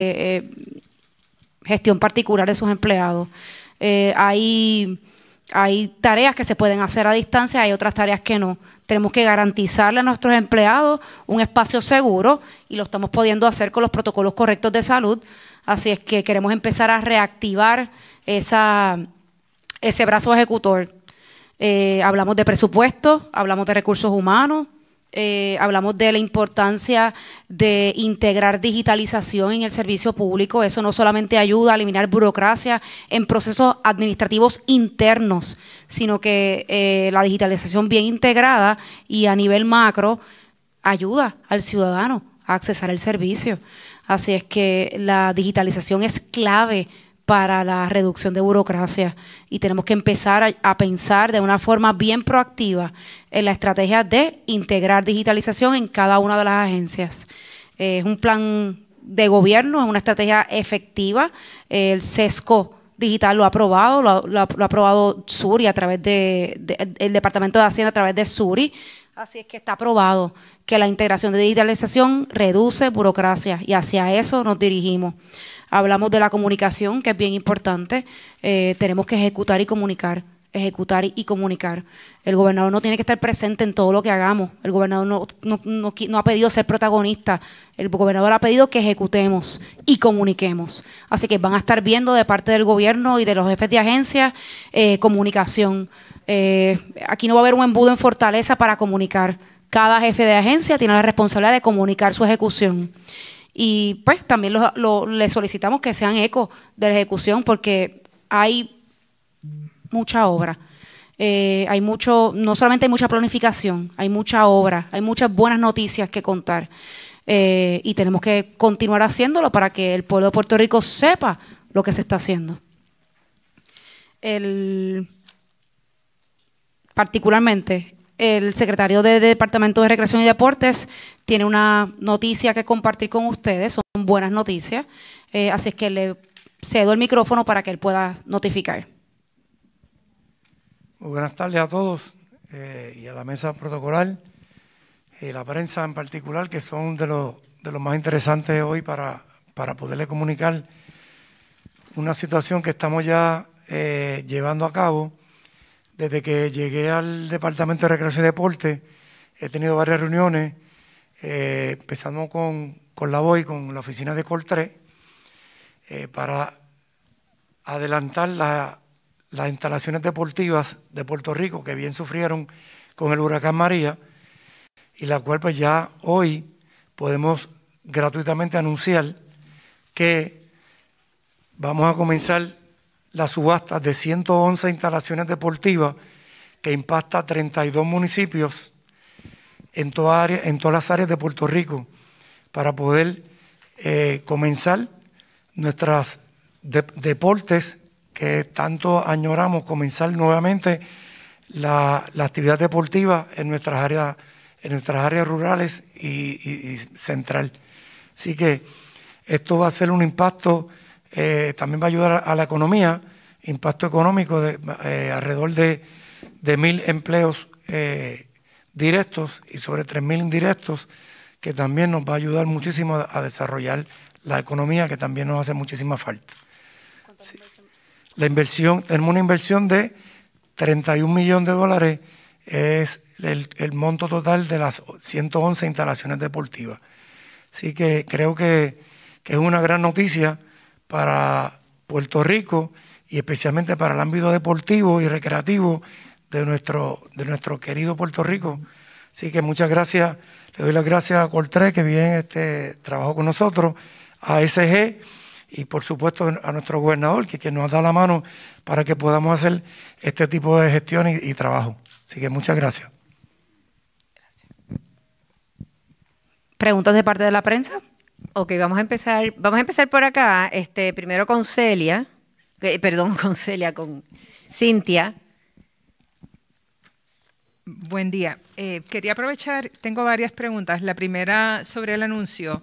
Eh, eh, gestión particular de sus empleados. Eh, hay, hay tareas que se pueden hacer a distancia, hay otras tareas que no. Tenemos que garantizarle a nuestros empleados un espacio seguro y lo estamos pudiendo hacer con los protocolos correctos de salud. Así es que queremos empezar a reactivar ese brazo ejecutor. hablamos de presupuesto, hablamos de recursos humanos, eh, hablamos de la importancia de integrar digitalización en el servicio público. Eso no solamente ayuda a eliminar burocracia en procesos administrativos internos, sino que eh, la digitalización bien integrada y a nivel macro ayuda al ciudadano a accesar el servicio. Así es que la digitalización es clave para la reducción de burocracia y tenemos que empezar a, pensar de una forma bien proactiva en la estrategia de integrar digitalización en cada una de las agencias. Eh, es un plan de gobierno, es una estrategia efectiva. el SESCO Digital lo ha aprobado, lo, ha aprobado SURI a través de, el Departamento de Hacienda a través de SURI. Así es que está aprobado que la integración de digitalización reduce burocracia y hacia eso nos dirigimos. Hablamos de la comunicación, que es bien importante. Eh, tenemos que ejecutar y comunicar ejecutar y comunicar. El gobernador no tiene que estar presente en todo lo que hagamos. El gobernador no, ha pedido ser protagonista. El gobernador ha pedido que ejecutemos y comuniquemos. Así que van a estar viendo de parte del gobierno y de los jefes de agencia eh, comunicación. Eh, aquí no va a haber un embudo en fortaleza para comunicar. Cada jefe de agencia tiene la responsabilidad de comunicar su ejecución. Y pues también lo, solicitamos que sean eco de la ejecución porque hay mucha obra. Eh, hay mucho, no solamente hay mucha planificación, hay mucha obra, hay muchas buenas noticias que contar. Eh, y tenemos que continuar haciéndolo para que el pueblo de Puerto Rico sepa lo que se está haciendo. particularmente, el secretario de Departamento de Recreación y Deportes tiene una noticia que compartir con ustedes, son buenas noticias, eh, así es que le cedo el micrófono para que él pueda notificar. Muy buenas tardes a todos eh, y a la mesa protocolar y eh, la prensa en particular, que son de los, de los más interesantes hoy para, para poderle comunicar una situación que estamos ya llevando a cabo. Desde que llegué al Departamento de Recreación y Deporte, he tenido varias reuniones empezando eh, empezamos con, la BOI, con la oficina de Coltré, eh, para adelantar las instalaciones deportivas de Puerto Rico que bien sufrieron con el huracán María y la cual pues ya hoy podemos gratuitamente anunciar que vamos a comenzar la subasta de 111 instalaciones deportivas que impacta 32 municipios en, área, en todas las áreas de Puerto Rico para poder eh, comenzar nuestros deportes que tanto añoramos, comenzar nuevamente la, actividad deportiva en nuestras áreas, en nuestras áreas rurales y, central. Así que esto va a ser un impacto, eh, también va a ayudar a la economía, impacto económico de eh, alrededor de, mil empleos directos y sobre 3.000 indirectos, que también nos va a ayudar muchísimo a desarrollar la economía, que también nos hace muchísima falta. La inversión, tenemos una inversión de 31 millones de dólares, es el, monto total de las 111 instalaciones deportivas. Así que creo que, que es una gran noticia para Puerto Rico y especialmente para el ámbito deportivo y recreativo de nuestro, de nuestro querido Puerto Rico. Así que muchas gracias, le doy las gracias a Coltré, que bien este, trabajó con nosotros, a SG y por supuesto a nuestro gobernador, que, que nos dado la mano para que podamos hacer este tipo de gestión y, trabajo. Así que muchas gracias. gracias. ¿Preguntas de parte de la prensa? Ok, vamos a empezar, vamos a empezar por acá, este, primero con Celia, perdón, con Celia, con Cintia. Buen día. Eh, quería aprovechar, tengo varias preguntas. La primera sobre el anuncio.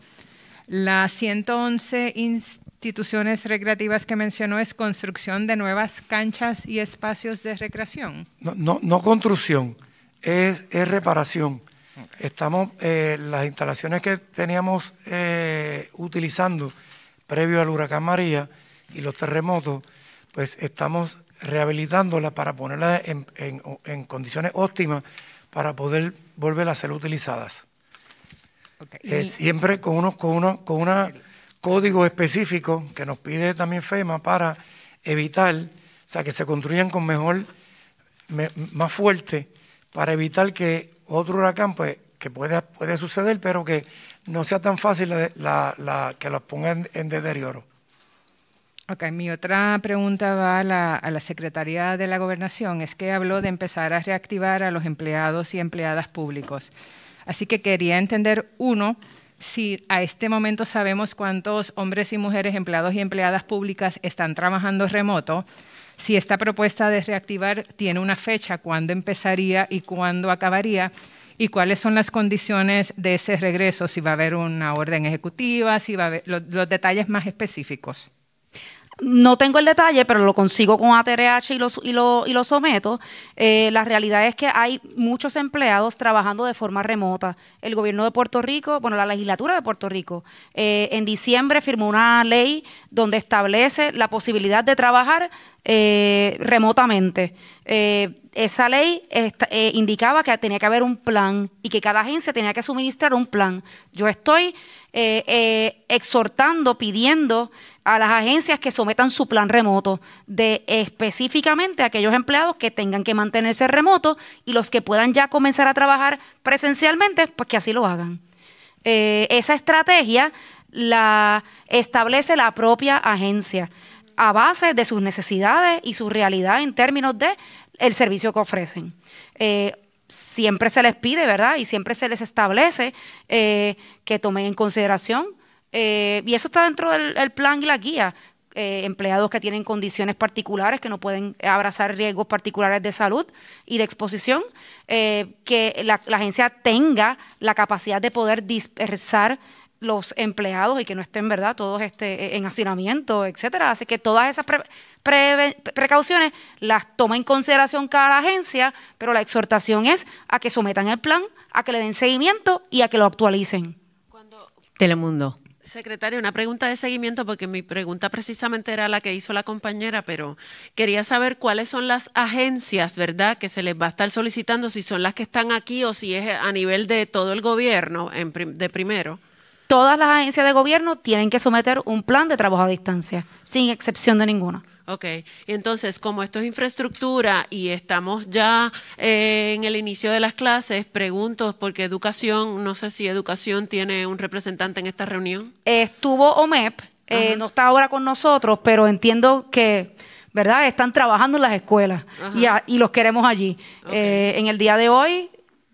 Las 111 instituciones recreativas que mencionó es construcción de nuevas canchas y espacios de recreación. No, no, construcción, es, reparación. Estamos, eh, las instalaciones que teníamos eh, utilizando previo al huracán María y los terremotos, pues estamos rehabilitándola para ponerla en, condiciones óptimas para poder volver a ser utilizadas. Eh, siempre con unos con unos con una código específico que nos pide también FEMA para evitar, o sea, que se construyan con mejor, más fuerte, para evitar que otro huracán, pues, que puede, puede suceder, pero que no sea tan fácil la, que los pongan en deterioro. Ok, mi otra pregunta va a la, Secretaría de la Gobernación. Es que habló de empezar a reactivar a los empleados y empleadas públicos. Así que quería entender, uno, si a este momento sabemos cuántos hombres y mujeres empleados y empleadas públicas están trabajando remoto, si esta propuesta de reactivar tiene una fecha, cuándo empezaría y cuándo acabaría, y cuáles son las condiciones de ese regreso, si va a haber una orden ejecutiva, si va a los detalles más específicos no tengo el detalle, pero lo consigo con ATRH y lo, y y someto. Eh, la realidad es que hay muchos empleados trabajando de forma remota. El gobierno de Puerto Rico, bueno, la legislatura de Puerto Rico, eh, en diciembre firmó una ley donde establece la posibilidad de trabajar eh, remotamente. Eh, esa ley eh, indicaba que tenía que haber un plan y que cada agencia tenía que suministrar un plan. Yo estoy exhortando, pidiendo a las agencias que sometan su plan remoto de específicamente a aquellos empleados que tengan que mantenerse remoto y los que puedan ya comenzar a trabajar presencialmente, pues que así lo hagan. esa estrategia la establece la propia agencia a base de sus necesidades y su realidad en términos de el servicio que ofrecen. Eh, siempre se les pide, ¿verdad? Y siempre se les establece eh, que tomen en consideración, eh, y eso está dentro del plan y la guía, empleados que tienen condiciones particulares, que no pueden abrazar riesgos particulares de salud y de exposición, que la, agencia tenga la capacidad de poder dispersar los empleados y que no estén, ¿verdad?, todos este, e, en hacinamiento, etcétera. Así que todas esas precauciones las toma en consideración cada agencia, pero la exhortación es a que sometan el plan, a que le den seguimiento y a que lo actualicen. Telemundo. Secretaria, una pregunta de seguimiento, porque mi pregunta precisamente era la que hizo la compañera, pero quería saber cuáles son las agencias, ¿verdad?, que se les va a estar solicitando, si son las que están aquí o si es a nivel de todo el gobierno en de primero todas las agencias de gobierno tienen que someter un plan de trabajo a distancia, sin excepción de ninguna. Ok, entonces como esto es infraestructura y estamos ya eh, en el inicio de las clases, pregunto, porque educación, no sé si educación tiene un representante en esta reunión. estuvo OMEP, eh, no está ahora con nosotros, pero entiendo que... ¿Verdad? Están trabajando en las escuelas y, los queremos allí. Eh, en el día de hoy,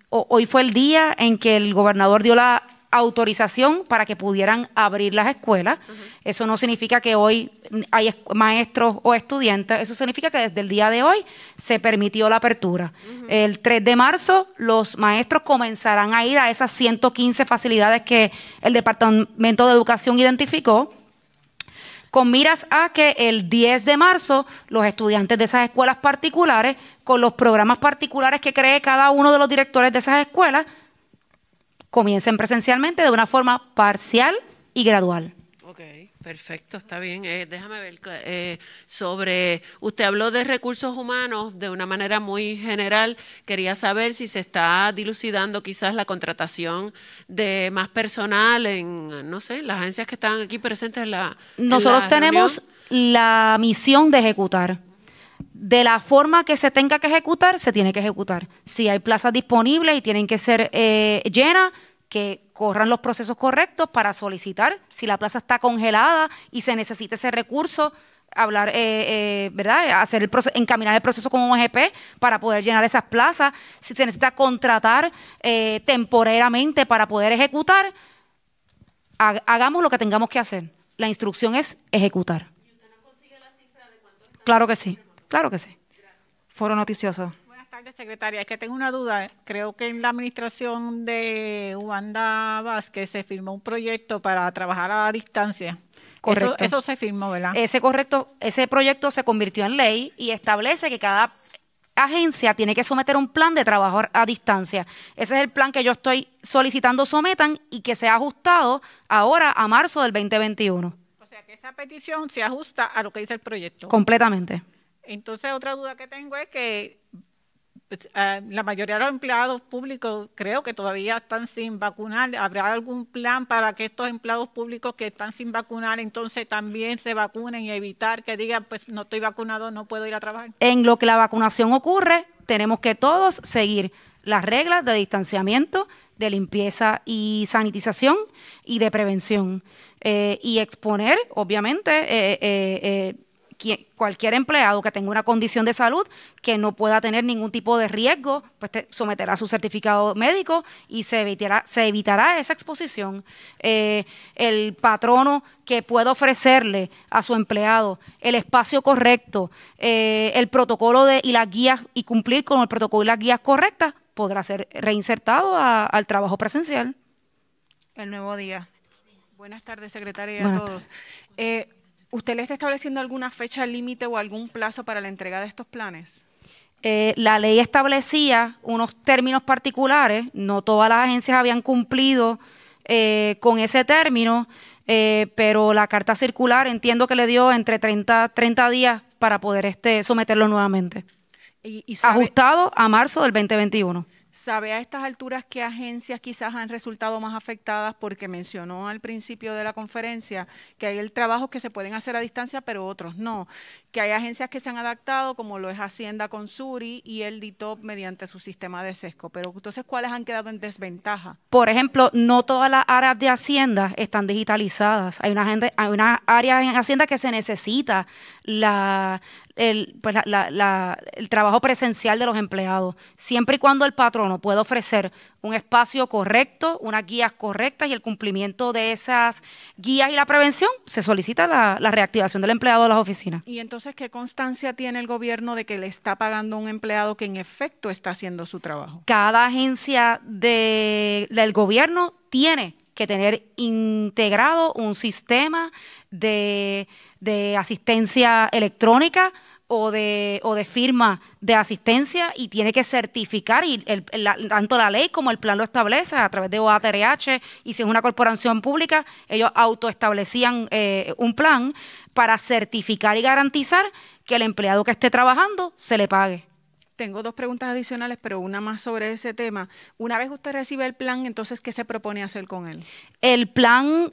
hoy fue el día en que el gobernador dio la autorización para que pudieran abrir las escuelas. Eso no significa que hoy hay maestros o estudiantes, eso significa que desde el día de hoy se permitió la apertura. El 3 de marzo los maestros comenzarán a ir a esas 115 facilidades que el Departamento de Educación identificó con miras a que el 10 de marzo los estudiantes de esas escuelas particulares, con los programas particulares que cree cada uno de los directores de esas escuelas, comiencen presencialmente de una forma parcial y gradual. Ok, perfecto, está bien. Eh, déjame ver eh, sobre, usted habló de recursos humanos de una manera muy general. Quería saber si se está dilucidando quizás la contratación de más personal en, no sé, las agencias que están aquí presentes la... Nosotros tenemos la misión de ejecutar. De la forma que se tenga que ejecutar, se tiene que ejecutar. Si hay plazas disponibles y tienen que ser eh, llenas, que corran los procesos correctos para solicitar si la plaza está congelada y se necesita ese recurso hablar, eh, eh, ¿verdad? Hacer el encaminar el proceso con un EGP para poder llenar esas plazas, si se necesita contratar eh, temporeramente para poder ejecutar, hagamos lo que tengamos que hacer. La instrucción es ejecutar. claro que sí, claro que sí. Foro noticioso secretaria. Es que tengo una duda. Creo que en la administración de Wanda Vázquez se firmó un proyecto para trabajar a distancia. Correcto. Eso, se firmó, ¿verdad? Ese, correcto, ese proyecto se convirtió en ley y establece que cada agencia tiene que someter un plan de trabajo a distancia. Ese es el plan que yo estoy solicitando sometan y que se ha ajustado ahora a marzo del 2021. O sea que esa petición se ajusta a lo que dice el proyecto. Completamente. Entonces otra duda que tengo es que pues, eh, la mayoría de los empleados públicos creo que todavía están sin vacunar. ¿Habrá algún plan para que estos empleados públicos que están sin vacunar entonces también se vacunen y evitar que digan, pues no estoy vacunado, no puedo ir a trabajar? En lo que la vacunación ocurre, tenemos que todos seguir las reglas de distanciamiento, de limpieza y sanitización y de prevención. Eh, y exponer, obviamente, eh, cualquier empleado que tenga una condición de salud que no pueda tener ningún tipo de riesgo, pues someterá su certificado médico y se evitará, se evitará esa exposición. Eh, el patrono que pueda ofrecerle a su empleado el espacio correcto, eh, el protocolo de, y las guías, y cumplir con el protocolo y las guías correctas, podrá ser reinsertado al trabajo presencial. El nuevo día. Buenas tardes, secretaria, a todos. ¿Usted le está estableciendo alguna fecha límite o algún plazo para la entrega de estos planes? Eh, la ley establecía unos términos particulares, no todas las agencias habían cumplido eh, con ese término, eh, pero la carta circular entiendo que le dio entre 30, días para poder este, someterlo nuevamente. ajustado a marzo del 2021. ¿Sabe a estas alturas qué agencias quizás han resultado más afectadas? Porque mencionó al principio de la conferencia que hay el trabajo que se pueden hacer a distancia, pero otros no que hay agencias que se han adaptado, como lo es Hacienda con Suri y el DITOP mediante su sistema de sesco. Pero entonces, ¿cuáles han quedado en desventaja? Por ejemplo, no todas las áreas de Hacienda están digitalizadas. Hay una, gente, hay una área en Hacienda que se necesita pues, la, el, trabajo presencial de los empleados, siempre y cuando el patrono pueda ofrecer un espacio correcto, unas guías correctas y el cumplimiento de esas guías y la prevención, se solicita la, la reactivación del empleado de las oficinas. Y entonces ¿qué constancia tiene el gobierno de que le está pagando a un empleado que en efecto está haciendo su trabajo? Cada agencia del gobierno tiene que tener integrado un sistema de asistencia electrónica o de, o de firma de asistencia y tiene que certificar, y tanto la ley como el plan lo establece a través de OATRH, y si es una corporación pública, ellos autoestablecían eh, un plan para certificar y garantizar que el empleado que esté trabajando se le pague. Tengo dos preguntas adicionales, pero una más sobre ese tema. Una vez usted recibe el plan, entonces, ¿qué se propone hacer con él? El plan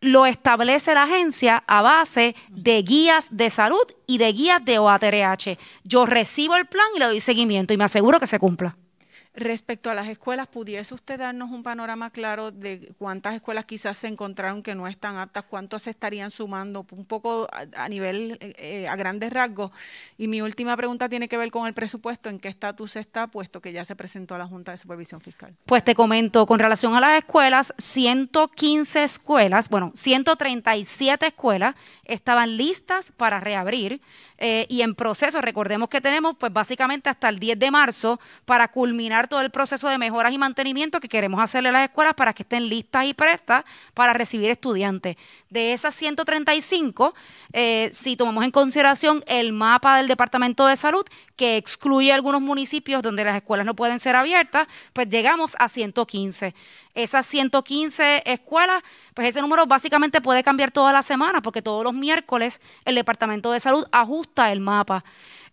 lo establece la agencia a base de guías de salud y de guías de OATRH. Yo recibo el plan y le doy seguimiento y me aseguro que se cumpla. Respecto a las escuelas, ¿pudiese usted darnos un panorama claro de cuántas escuelas quizás se encontraron que no están aptas, cuántas se estarían sumando, un poco a, nivel, eh, eh, a grandes rasgos? Y mi última pregunta tiene que ver con el presupuesto, ¿en qué estatus está, puesto que ya se presentó a la Junta de Supervisión Fiscal? Pues te comento, con relación a las escuelas, 115 escuelas, bueno, 137 escuelas estaban listas para reabrir eh, y en proceso, recordemos que tenemos pues básicamente hasta el 10 de marzo para culminar todo el proceso de mejoras y mantenimiento que queremos hacerle a las escuelas para que estén listas y prestas para recibir estudiantes. De esas 135, eh, si tomamos en consideración el mapa del Departamento de Salud, que excluye algunos municipios donde las escuelas no pueden ser abiertas, pues llegamos a 115. Esas 115 escuelas, pues ese número básicamente puede cambiar toda la semana, porque todos los miércoles el Departamento de Salud ajusta el mapa.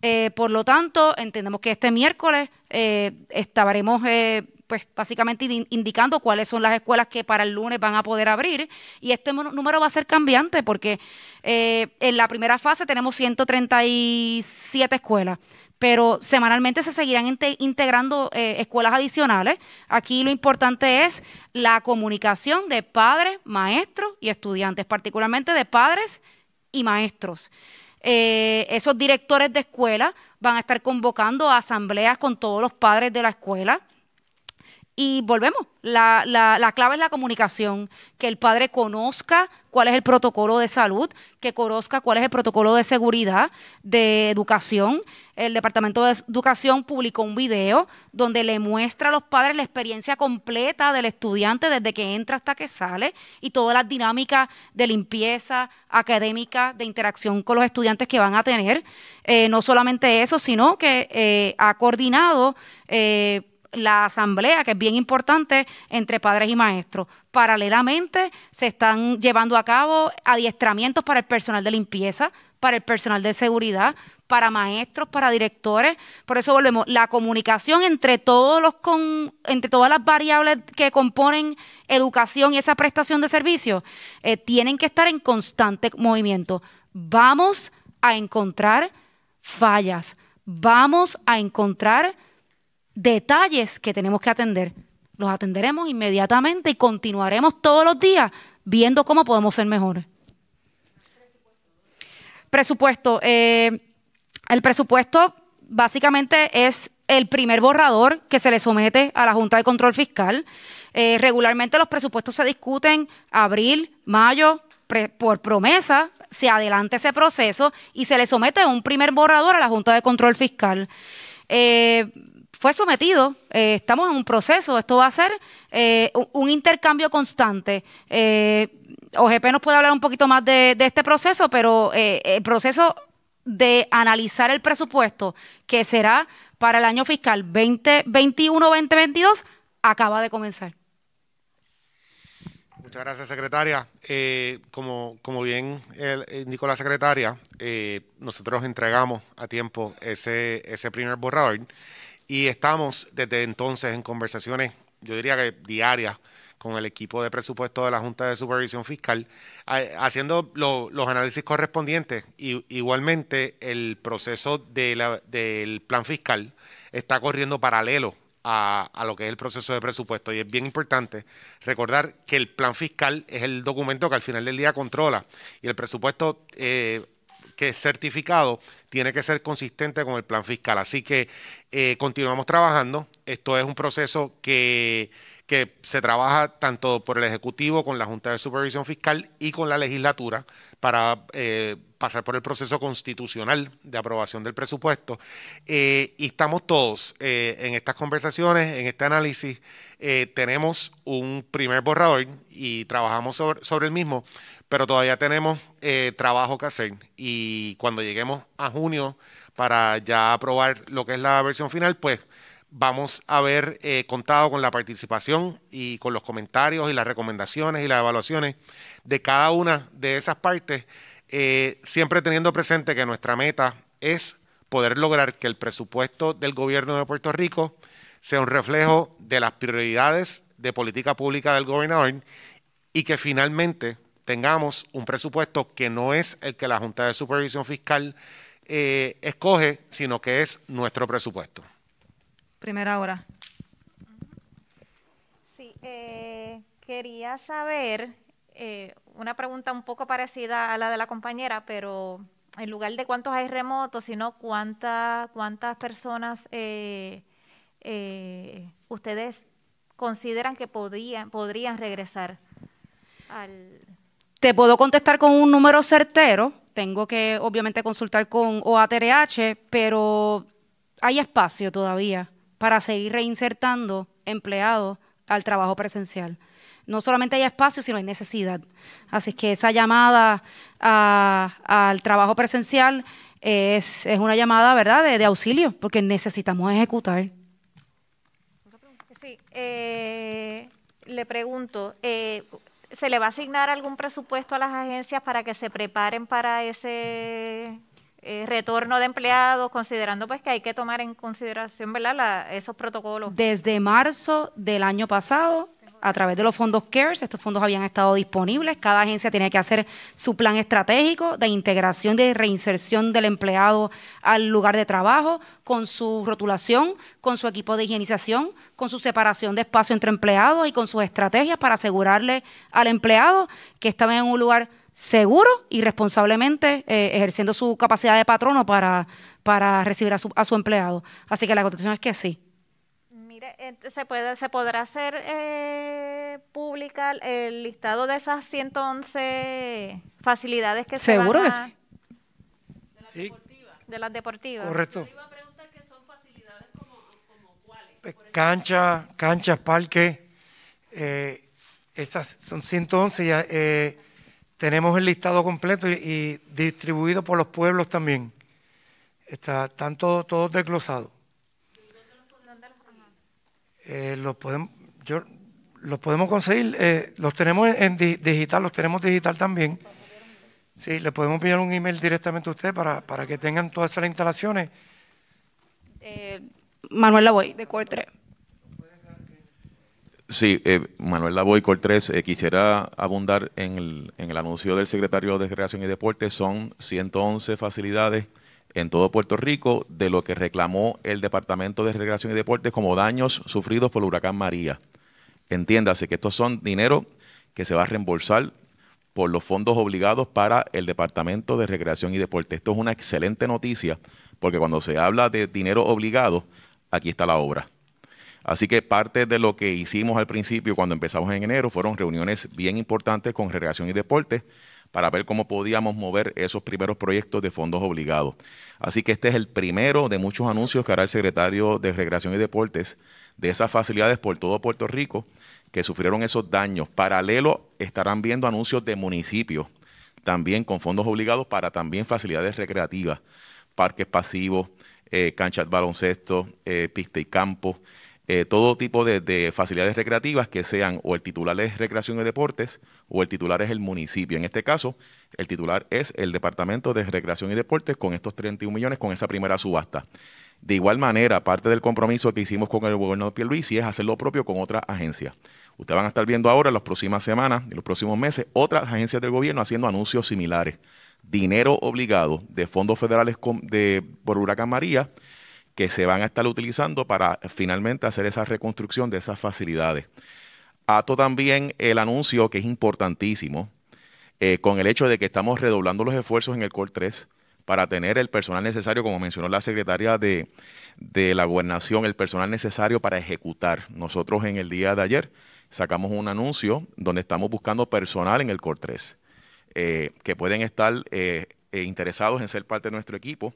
Eh, por lo tanto, entendemos que este miércoles eh, estaremos eh, pues básicamente indicando cuáles son las escuelas que para el lunes van a poder abrir y este número va a ser cambiante porque en la primera fase tenemos 137 escuelas pero semanalmente se seguirán integrando escuelas adicionales. Aquí lo importante es la comunicación de padres, maestros y estudiantes, particularmente de padres y maestros. Eh, esos directores de escuela van a estar convocando asambleas con todos los padres de la escuela. Y volvemos, la, clave es la comunicación, que el padre conozca cuál es el protocolo de salud, que conozca cuál es el protocolo de seguridad, de educación. El Departamento de Educación publicó un video donde le muestra a los padres la experiencia completa del estudiante desde que entra hasta que sale y todas las dinámicas de limpieza académica, de interacción con los estudiantes que van a tener. Eh, no solamente eso, sino que eh, ha coordinado... Eh, la asamblea, que es bien importante entre padres y maestros. Paralelamente, se están llevando a cabo adiestramientos para el personal de limpieza, para el personal de seguridad, para maestros, para directores. Por eso volvemos, la comunicación entre todos los con, entre todas las variables que componen educación y esa prestación de servicios, eh, tienen que estar en constante movimiento. Vamos a encontrar fallas, vamos a encontrar detalles que tenemos que atender. Los atenderemos inmediatamente y continuaremos todos los días viendo cómo podemos ser mejores. Presupuesto. Eh, el presupuesto básicamente es el primer borrador que se le somete a la Junta de Control Fiscal. Eh, regularmente los presupuestos se discuten abril, mayo, por promesa, se adelanta ese proceso y se le somete un primer borrador a la Junta de Control Fiscal. Eh, fue sometido, eh, estamos en un proceso, esto va a ser eh, un intercambio constante. Eh, OGP nos puede hablar un poquito más de, este proceso, pero el proceso de analizar el presupuesto que será para el año fiscal 2021-2022 acaba de comenzar. Muchas gracias, secretaria. como, como bien indicó la secretaria, nosotros entregamos a tiempo ese, ese primer borrador y estamos desde entonces en conversaciones, yo diría que diarias, con el equipo de presupuesto de la Junta de Supervisión Fiscal, haciendo los análisis correspondientes. Y, igualmente, el proceso del plan fiscal está corriendo paralelo a, a, lo que es el proceso de presupuesto. Y es bien importante recordar que el plan fiscal es el documento que al final del día controla y el presupuesto eh, que es certificado tiene que ser consistente con el plan fiscal. Así que eh, continuamos trabajando. Esto es un proceso que, que se trabaja tanto por el Ejecutivo, con la Junta de Supervisión Fiscal y con la legislatura para eh, pasar por el proceso constitucional de aprobación del presupuesto. Eh, y estamos todos en estas conversaciones, en este análisis. tenemos un primer borrador y trabajamos sobre el mismo pero todavía tenemos eh, trabajo que hacer y cuando lleguemos a junio para ya aprobar lo que es la versión final, pues vamos a haber eh, contado con la participación y con los comentarios y las recomendaciones y las evaluaciones de cada una de esas partes, eh, siempre teniendo presente que nuestra meta es poder lograr que el presupuesto del gobierno de Puerto Rico sea un reflejo de las prioridades de política pública del gobernador y que finalmente tengamos un presupuesto que no es el que la Junta de Supervisión Fiscal eh, escoge, sino que es nuestro presupuesto. Primera hora. Sí, eh, quería saber eh, una pregunta un poco parecida a la de la compañera, pero en lugar de cuántos hay remotos, sino cuánta, cuántas personas ustedes consideran que podrían, podrían regresar al te puedo contestar con un número certero, tengo que obviamente consultar con OATRH, pero hay espacio todavía para seguir reinsertando empleados al trabajo presencial. No solamente hay espacio, sino hay necesidad. Así que esa llamada al trabajo presencial es, una llamada, ¿verdad?, de, auxilio, porque necesitamos ejecutar. Sí, eh, le pregunto, eh, ¿Se le va a asignar algún presupuesto a las agencias para que se preparen para ese eh, retorno de empleados, considerando pues que hay que tomar en consideración ¿verdad? esos protocolos? Desde marzo del año pasado a través de los fondos CARES. Estos fondos habían estado disponibles. Cada agencia tenía que hacer su plan estratégico de integración, de reinserción del empleado al lugar de trabajo, con su rotulación, con su equipo de higienización, con su separación de espacio entre empleados y con sus estrategias para asegurarle al empleado que estaba en un lugar seguro y responsablemente eh, ejerciendo su capacidad de patrono para, para recibir a su, a su empleado. Así que la contestación es que sí se, puede, se podrá hacer eh, pública el listado de esas 111 facilidades que ¿Seguro se que sí. De las, deportivas. Correcto. Yo iba a preguntar que son facilidades como, cuáles. Canchas, cancha, parques. Eh, esas son 111. Ya, eh, tenemos el listado completo y, distribuido por los pueblos también. Está, están todos todo desglosados. Eh, los podemos, yo, los podemos conseguir, eh, los tenemos en, digital, los tenemos digital también. Sí, le podemos enviar un email directamente a usted para, para que tengan todas esas instalaciones. Eh, Manuel Lavoy, de Core 3. Sí, eh, Manuel Lavoy, Core 3. Eh, quisiera abundar en el, en el anuncio del secretario de Recreación y Deportes. Son 111 facilidades en todo Puerto Rico de lo que reclamó el Departamento de Recreación y Deportes como daños sufridos por el huracán María. Entiéndase que estos son dinero que se va a reembolsar por los fondos obligados para el Departamento de Recreación y Deportes. Esto es una excelente noticia porque cuando se habla de dinero obligado, aquí está la obra. Así que parte de lo que hicimos al principio cuando empezamos en enero fueron reuniones bien importantes con Recreación y Deportes para ver cómo podíamos mover esos primeros proyectos de fondos obligados. Así que este es el primero de muchos anuncios que hará el secretario de Recreación y Deportes de esas facilidades por todo Puerto Rico que sufrieron esos daños. Paralelo estarán viendo anuncios de municipios también con fondos obligados para también facilidades recreativas, parques pasivos, eh, canchas de baloncesto, eh, pista y campo. Eh, todo tipo de, facilidades recreativas que sean o el titular es Recreación y Deportes o el titular es el municipio. En este caso, el titular es el Departamento de Recreación y Deportes con estos 31 millones, con esa primera subasta. De igual manera, parte del compromiso que hicimos con el gobierno de Pierluisi es hacer lo propio con otras agencias. Ustedes van a estar viendo ahora, en las próximas semanas, en los próximos meses, otras agencias del gobierno haciendo anuncios similares. Dinero obligado de fondos federales de, por Huracán María que se van a estar utilizando para eh, finalmente hacer esa reconstrucción de esas facilidades. Ato también el anuncio que es importantísimo eh, con el hecho de que estamos redoblando los esfuerzos en el Core 3 para tener el personal necesario, como mencionó la secretaria de, la gobernación, el personal necesario para ejecutar. Nosotros en el día de ayer sacamos un anuncio donde estamos buscando personal en el Core 3 eh, que pueden estar interesados en ser parte de nuestro equipo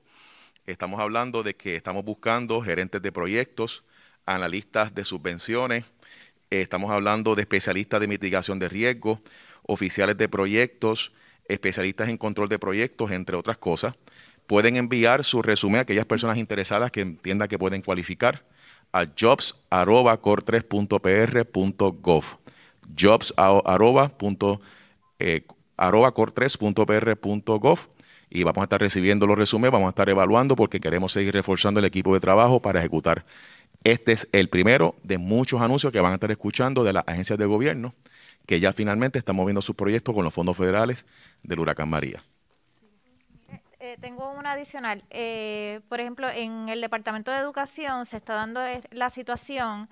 Estamos hablando de que estamos buscando gerentes de proyectos, analistas de subvenciones, estamos hablando de especialistas de mitigación de riesgo, oficiales de proyectos, especialistas en control de proyectos, entre otras cosas. Pueden enviar su resumen a aquellas personas interesadas que entiendan que pueden cualificar a jobs.cor3.pr.gov. jobs.cor3.pr.gov y vamos a estar recibiendo los resúmenes, vamos a estar evaluando porque queremos seguir reforzando el equipo de trabajo para ejecutar. Este es el primero de muchos anuncios que van a estar escuchando de las agencias de gobierno que ya finalmente están moviendo sus proyectos con los fondos federales del huracán María. Eh, eh, tengo una adicional. Eh, por ejemplo, en el Departamento de Educación se está dando la situación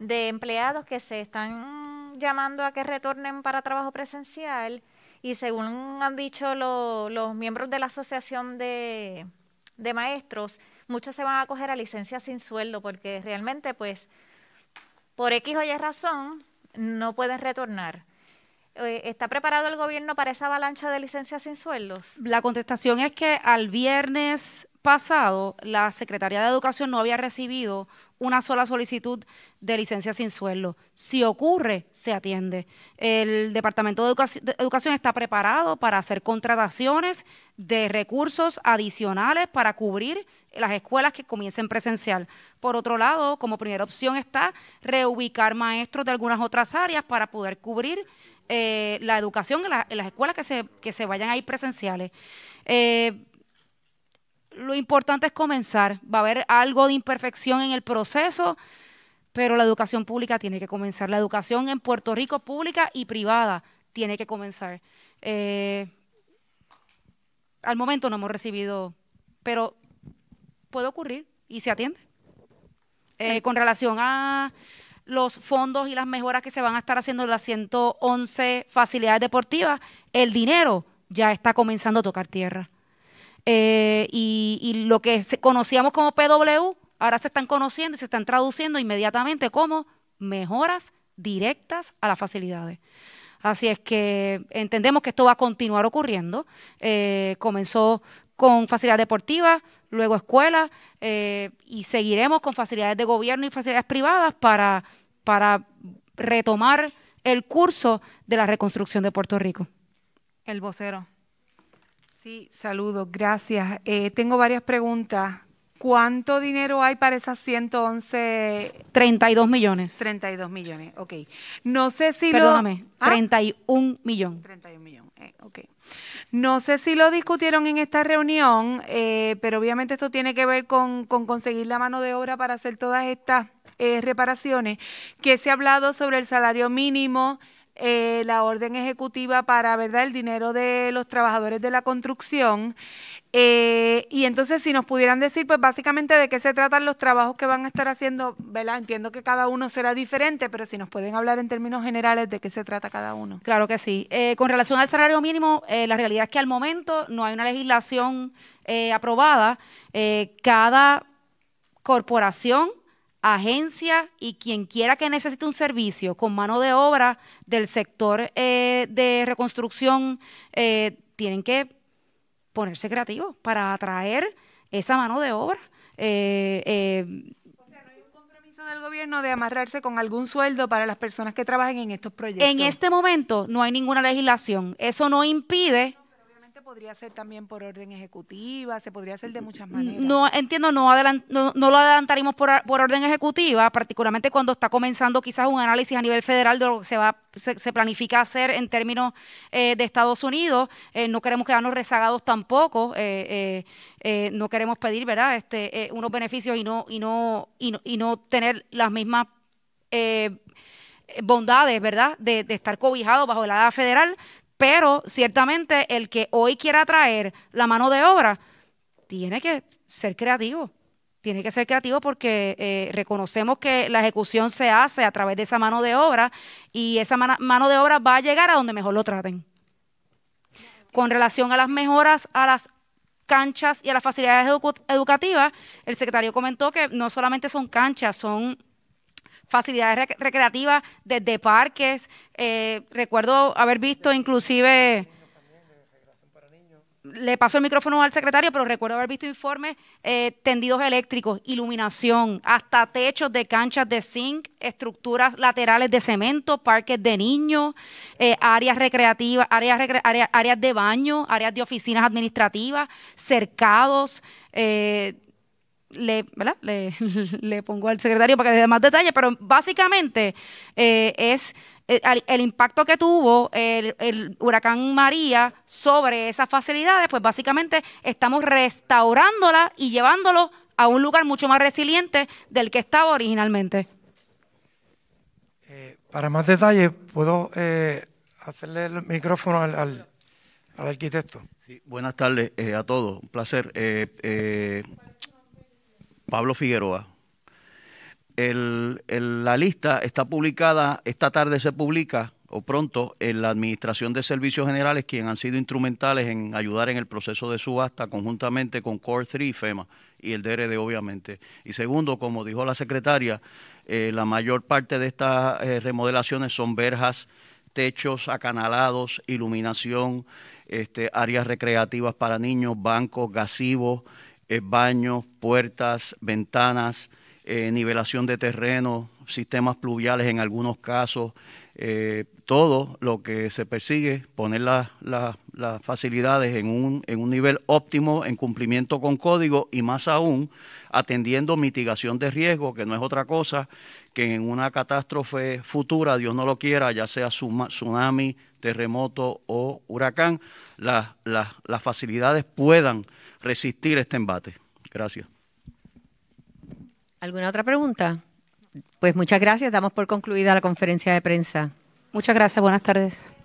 de empleados que se están llamando a que retornen para trabajo presencial y según han dicho los miembros de la Asociación de, de Maestros, muchos se van a coger a licencia sin sueldo porque realmente, pues, por X o Y razón, no pueden retornar. Eh, ¿Está preparado el gobierno para esa avalancha de licencias sin sueldos? La contestación es que al viernes pasado, la Secretaría de Educación no había recibido una sola solicitud de licencia sin sueldo. Si ocurre, se atiende. El Departamento de, Educación está preparado para hacer contrataciones de recursos adicionales para cubrir las escuelas que comiencen presencial. Por otro lado, como primera opción está reubicar maestros de algunas otras áreas para poder cubrir eh, la educación en, las escuelas que se, vayan a ir presenciales. Eh, lo importante es comenzar. Va a haber algo de imperfección en el proceso, pero la educación pública tiene que comenzar. La educación en Puerto Rico pública y privada tiene que comenzar. Eh, al momento no hemos recibido, pero puede ocurrir y se atiende. Eh, con relación a los fondos y las mejoras que se van a estar haciendo en las 111 facilidades deportivas, el dinero ya está comenzando a tocar tierra. Eh, y, lo que conocíamos como PW, ahora se están conociendo y se están traduciendo inmediatamente como mejoras directas a las facilidades. Así es que entendemos que esto va a continuar ocurriendo. Eh, comenzó con facilidades deportivas, luego escuelas, eh, y seguiremos con facilidades de gobierno y facilidades privadas para, para retomar el curso de la reconstrucción de Puerto Rico. El vocero. Sí, saludos, gracias. Eh, tengo varias preguntas. ¿Cuánto dinero hay para esas 111? 32 millones. 32 millones, ok. No sé si lo... Perdóname, 31 millones. 31 millones, ok. No sé si lo discutieron en esta reunión, eh, pero obviamente esto tiene que ver con, conseguir la mano de obra para hacer todas estas eh, reparaciones, que se ha hablado sobre el salario mínimo, eh, la orden ejecutiva para ¿verdad? el dinero de los trabajadores de la construcción. Eh, y entonces, si nos pudieran decir, pues básicamente de qué se tratan los trabajos que van a estar haciendo, ¿verdad? Entiendo que cada uno será diferente, pero si nos pueden hablar en términos generales de qué se trata cada uno. Claro que sí. Eh, con relación al salario mínimo, la realidad es que al momento no hay una legislación aprobada. cada corporación agencia y quien quiera que necesite un servicio con mano de obra del sector eh, de reconstrucción eh, tienen que ponerse creativos para atraer esa mano de obra. Eh, eh del gobierno de amarrarse con algún sueldo para las personas que trabajen en estos proyectos? En este momento no hay ninguna legislación. Eso no impide podría ser también por orden ejecutiva, se podría hacer de muchas maneras. No, entiendo, no, no, lo adelantaremos por, por, orden ejecutiva, particularmente cuando está comenzando quizás un análisis a nivel federal de lo que se, va, se, planifica hacer en términos eh, de Estados Unidos. Eh, no queremos quedarnos rezagados tampoco, eh, no queremos pedir, ¿verdad?, este, unos beneficios y no, y, no, y, no, y no tener las mismas bondades, ¿verdad?, de, de, estar cobijado bajo la edad federal, pero ciertamente el que hoy quiera traer la mano de obra tiene que ser creativo. Tiene que ser creativo porque eh, reconocemos que la ejecución se hace a través de esa mano de obra y esa mano de obra va a llegar a donde mejor lo traten. Con relación a las mejoras a las canchas y a las facilidades educativas, el secretario comentó que no solamente son canchas, son facilidades recreativas, desde parques. Eh, recuerdo haber visto inclusive le paso el micrófono al secretario, pero recuerdo haber visto informes, eh, tendidos eléctricos, iluminación, hasta techos de canchas de zinc, estructuras laterales de cemento, parques de niños, eh, áreas recreativas, áreas, áreas, de baño, áreas de oficinas administrativas, cercados. Eh, le, ¿verdad? Le, pongo al secretario para que le dé más detalles, pero básicamente eh, es eh, el, impacto que tuvo el, huracán María sobre esas facilidades, pues básicamente estamos restaurándola y llevándolo a un lugar mucho más resiliente del que estaba originalmente. Eh, para más detalles, puedo hacerle el micrófono al, arquitecto. buenas tardes a todos, un placer. Pablo Figueroa. la lista está publicada, esta tarde se publica o pronto en la Administración de Servicios Generales, quienes han sido instrumentales en ayudar en el proceso de subasta conjuntamente con Core 3 y FEMA y el DRD obviamente. Y segundo, como dijo la secretaria, eh, la mayor parte de estas eh, remodelaciones son verjas, techos acanalados, iluminación, este, áreas recreativas para niños, bancos, gasivos, eh, baños, puertas, ventanas, eh, nivelación de terreno, sistemas pluviales en algunos casos, eh, todo lo que se persigue, poner las facilidades en un, en un nivel óptimo, en cumplimiento con código y más aún atendiendo mitigación de riesgo, que no es otra cosa que en una catástrofe futura, Dios no lo quiera, ya sea tsunami, terremoto o huracán, las facilidades puedan resistir este embate. Gracias. ¿Alguna otra pregunta? Pues muchas gracias. Damos por concluida la conferencia de prensa. Muchas gracias. Buenas tardes.